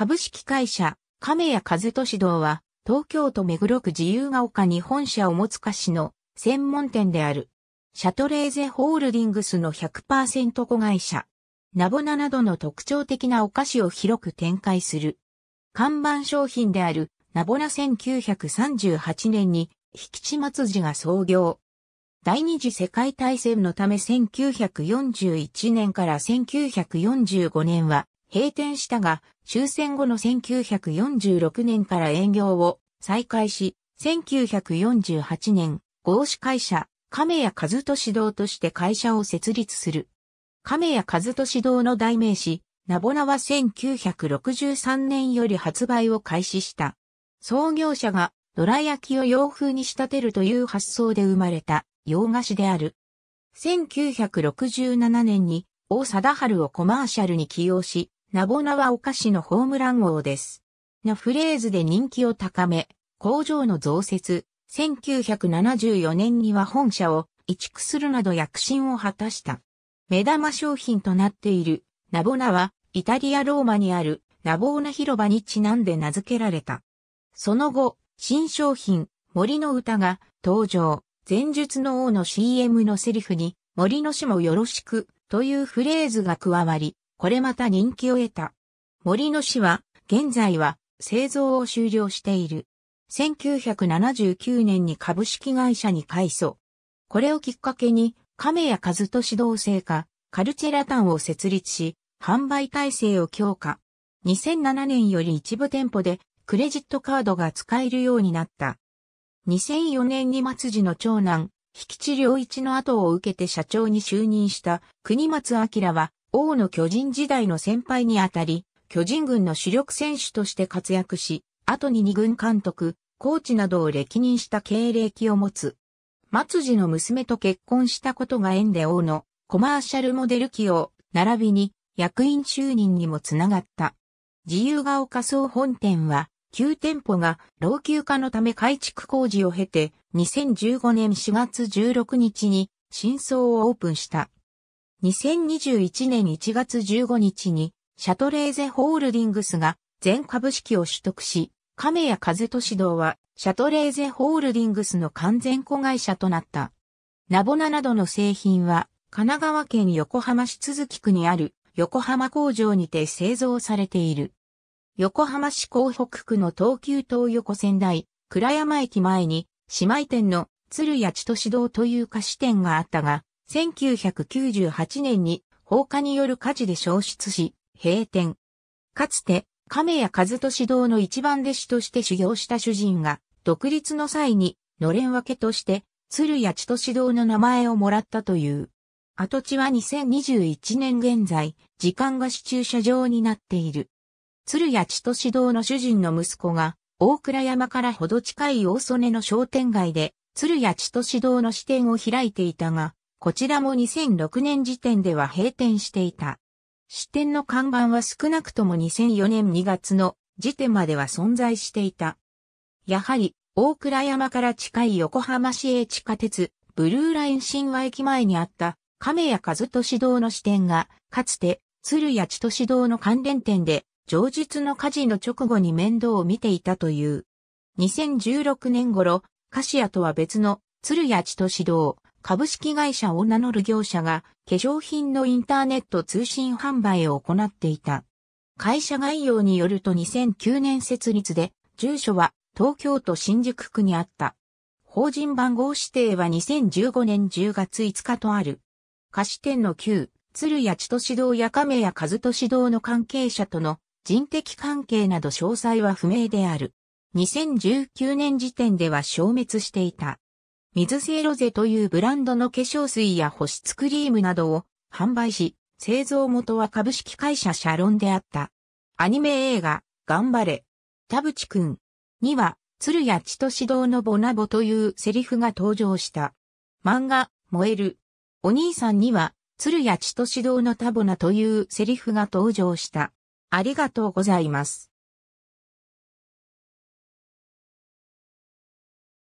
株式会社、亀屋都俊堂は、東京都目黒区自由が丘に本社を持つ菓子の専門店である。シャトレーゼホールディングスの100%子会社。ナボナなどの特徴的なお菓子を広く展開する。看板商品であるナボナ1938年に引地松寺が創業。第二次世界大戦のため1941年から1945年は閉店したが、終戦後の1946年から営業を再開し、1948年、合資会社、亀谷和俊堂として会社を設立する。亀谷和俊堂の代名詞、ナボナは1963年より発売を開始した。創業者がどら焼きを洋風に仕立てるという発想で生まれた洋菓子である。1967年に大貞治をコマーシャルに起用し、ナボナはお菓子のホームラン王です。のフレーズで人気を高め、工場の増設、1974年には本社を移築するなど躍進を果たした。目玉商品となっているナボナはイタリアローマにあるナボーナ広場にちなんで名付けられた。その後、新商品森の歌が登場。前述の王の CM のセリフに森の死もよろしくというフレーズが加わり、これまた人気を得た。森の市は、現在は製造を終了している。1979年に株式会社に改装。これをきっかけに、亀谷和俊同製菓、カルチェラタンを設立し、販売体制を強化。2007年より一部店舗でクレジットカードが使えるようになった。2004年に松次の長男、引地良一の後を受けて社長に就任した国松明は王の巨人時代の先輩にあたり、巨人軍の主力選手として活躍し、後に二軍監督、コーチなどを歴任した経歴を持つ。松次の娘と結婚したことが縁で王のコマーシャルモデル起用、並びに役員就任にもつながった。自由が丘総本店は、旧店舗が老朽化のため改築工事を経て、2015年4月16日に新装をオープンした。2021年1月15日に、シャトレーゼホールディングスが全株式を取得し、亀谷和俊堂は、シャトレーゼホールディングスの完全子会社となった。ナボナなどの製品は、神奈川県横浜市都筑区にある横浜工場にて製造されている。横浜市港北区の東急東横線台、倉山駅前に、姉妹店の鶴谷千歳堂という菓子店があったが、1998年に放火による火事で消失し、閉店。かつて、亀谷和俊堂の一番弟子として修行した主人が、独立の際に、のれん分けとして、鶴谷千歳堂の名前をもらったという。跡地は2021年現在、時間貸し駐車場になっている。鶴谷千歳堂の主人の息子が、大倉山からほど近い大曽根の商店街で、鶴谷千歳堂の支店を開いていたが、こちらも2006年時点では閉店していた。支店の看板は少なくとも2004年2月の時点までは存在していた。やはり、大倉山から近い横浜市営地下鉄、ブルーライン神話駅前にあった亀屋和俊堂の支店が、かつて鶴屋千俊堂の関連店で、上述の火事の直後に面倒を見ていたという。2016年頃、菓子屋とは別の鶴屋千俊堂、株式会社を名乗る業者が化粧品のインターネット通信販売を行っていた。会社概要によると2009年設立で、住所は東京都新宿区にあった。法人番号指定は2015年10月5日とある。貸し店の旧、鶴谷千歳堂や亀や和俊堂の関係者との人的関係など詳細は不明である。2019年時点では消滅していた。水性ロゼというブランドの化粧水や保湿クリームなどを販売し、製造元は株式会社シャロンであった。アニメ映画、頑張れ。田淵くんには、鶴谷千歳堂のボナボというセリフが登場した。漫画、燃える。お兄さんには、鶴谷千歳堂のタボナというセリフが登場した。ありがとうございます。